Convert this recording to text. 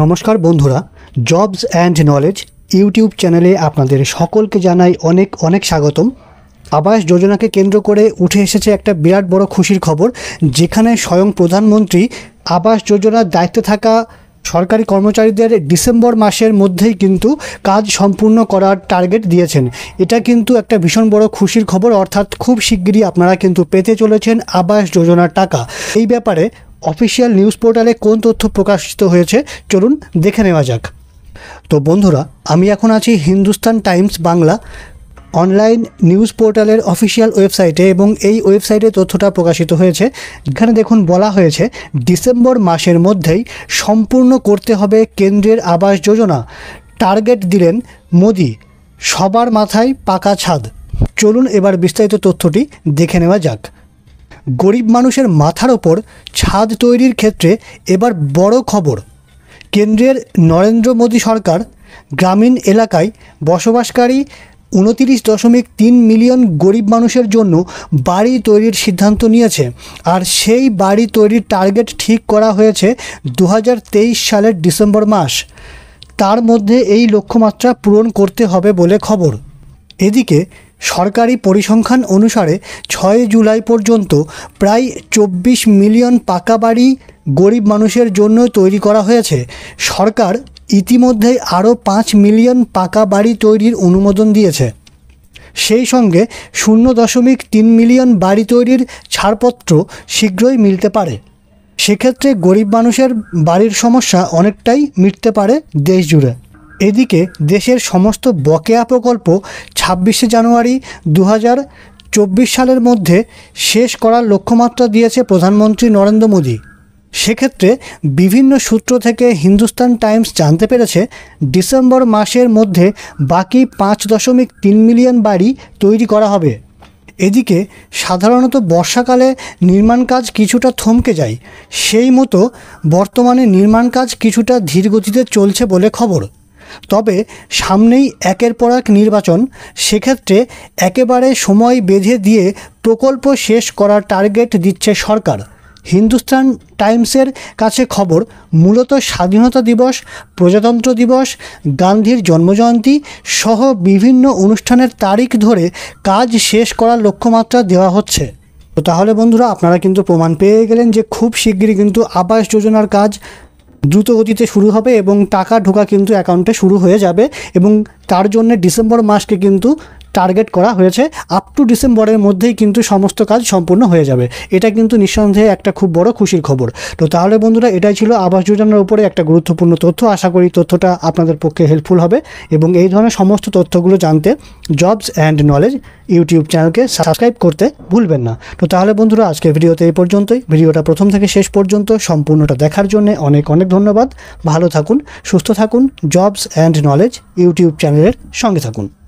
নমস্কার বন্ধুরা jobs and knowledge YouTube চ্যানেলে আপনাদের সকলকে জানাই অনেক অনেক স্বাগতম আবাস যোজনাকে কেন্দ্র করে উঠে এসেছে একটা বিরাট বড় খুশির খবর যেখানে স্বয়ং প্রধানমন্ত্রী আবাস যোজনার দায়িত্বে থাকা সরকারি কর্মচারীদের ডিসেম্বর মাসের মধ্যেই কিন্তু কাজ সম্পূর্ণ করার টার্গেট দিয়েছেন এটা কিন্তু একটা ভীষণ বড় খুশির খবর অর্থাৎ খুব শিগগিরই আপনারা কিন্তু পেতে চলেছেন আবাস যোজনার টাকা এই ব্যাপারে অফিসিয়াল নিউজ পোর্টালে কোন তথ্য প্রকাশিত হয়েছে চলুন দেখে নেওয়া যাক তো বন্ধুরা আমি এখন আছি Hindustan Times Bangla online news পোর্টালের অফিসিয়াল ওয়েবসাইটে এবং এই ওয়েবসাইটে তথ্যটা প্রকাশিত হয়েছে এখানে দেখুন বলা হয়েছে ডিসেম্বর মাসের মধ্যেই সম্পূর্ণ করতে হবে কেন্দ্রের আবাস যোজনা টার্গেট দিলেন মোদি সবার মাথায় পাকা ছাদ চলুন এবার বিস্তারিত তথ্যটি দেখে নেওয়া যাক গরিব মানুষের মাথার ওপর ছাদ তৈরির ক্ষেত্রে এবার বড় খবর কেন্দ্রের নরেন্দ্র মোদী সরকার গ্রামীণ এলাকায় বসবাসকারী উনতিরিশ দশমিক তিন মিলিয়ন গরিব মানুষের জন্য বাড়ি তৈরির সিদ্ধান্ত নিয়েছে আর সেই বাড়ি তৈরির টার্গেট ঠিক করা হয়েছে দু সালের ডিসেম্বর মাস তার মধ্যে এই লক্ষ্যমাত্রা পূরণ করতে হবে বলে খবর এদিকে সরকারি পরিসংখ্যান অনুসারে ছয় জুলাই পর্যন্ত প্রায় চব্বিশ মিলিয়ন পাকা বাড়ি গরিব মানুষের জন্য তৈরি করা হয়েছে সরকার ইতিমধ্যেই আরও পাঁচ মিলিয়ন পাকা বাড়ি তৈরির অনুমোদন দিয়েছে সেই সঙ্গে শূন্য দশমিক তিন মিলিয়ন বাড়ি তৈরির ছাড়পত্র শীঘ্রই মিলতে পারে সেক্ষেত্রে গরিব মানুষের বাড়ির সমস্যা অনেকটাই মিটতে পারে দেশ জুড়ে এদিকে দেশের সমস্ত বকেয়া প্রকল্প ছাব্বিশে জানুয়ারি দু চব্বিশ সালের মধ্যে শেষ করার লক্ষ্যমাত্রা দিয়েছে প্রধানমন্ত্রী নরেন্দ্র মোদী সেক্ষেত্রে বিভিন্ন সূত্র থেকে হিন্দুস্তান টাইমস জানতে পেরেছে ডিসেম্বর মাসের মধ্যে বাকি পাঁচ দশমিক তিন মিলিয়ন বাড়ি তৈরি করা হবে এদিকে সাধারণত বর্ষাকালে নির্মাণ কাজ কিছুটা থমকে যায় সেই মতো বর্তমানে নির্মাণ কাজ কিছুটা ধীর গতিতে চলছে বলে খবর তবে সামনেই একের পর এক নির্বাচন সেক্ষেত্রে একেবারে সময় বেঁধে দিয়ে প্রকল্প শেষ করার টার্গেট দিচ্ছে সরকার হিন্দুস্তান টাইমসের কাছে খবর মূলত স্বাধীনতা দিবস প্রজাতন্ত্র দিবস গান্ধীর জন্মজয়ন্তী সহ বিভিন্ন অনুষ্ঠানের তারিখ ধরে কাজ শেষ করার লক্ষ্যমাত্রা দেওয়া হচ্ছে তাহলে বন্ধুরা আপনারা কিন্তু প্রমাণ পেয়ে গেলেন যে খুব শিগগিরই কিন্তু আবাস যোজনার কাজ দ্রুত গতিতে শুরু হবে এবং টাকা ঢোকা কিন্তু অ্যাকাউন্টে শুরু হয়ে যাবে এবং তার জন্য ডিসেম্বর মাসকে কিন্তু টার্গেট করা হয়েছে আপ টু ডিসেম্বরের মধ্যেই কিন্তু সমস্ত কাজ সম্পূর্ণ হয়ে যাবে এটা কিন্তু নিঃসন্দেহে একটা খুব বড় খুশির খবর তো তাহলে বন্ধুরা এটাই ছিল আবাস যোজনার উপরে একটা গুরুত্বপূর্ণ তথ্য আশা করি তথ্যটা আপনাদের পক্ষে হেল্পফুল হবে এবং এই ধরনের সমস্ত তথ্যগুলো জানতে জবস অ্যান্ড নলেজ ইউটিউব চ্যানেলকে সাবস্ক্রাইব করতে ভুলবেন না তো তাহলে বন্ধুরা আজকে ভিডিওতে এই পর্যন্তই ভিডিওটা প্রথম থেকে শেষ পর্যন্ত সম্পূর্ণটা দেখার জন্য অনেক অনেক ধন্যবাদ ভালো থাকুন সুস্থ থাকুন জবস অ্যান্ড নলেজ ইউটিউব চ্যানেলের সঙ্গে থাকুন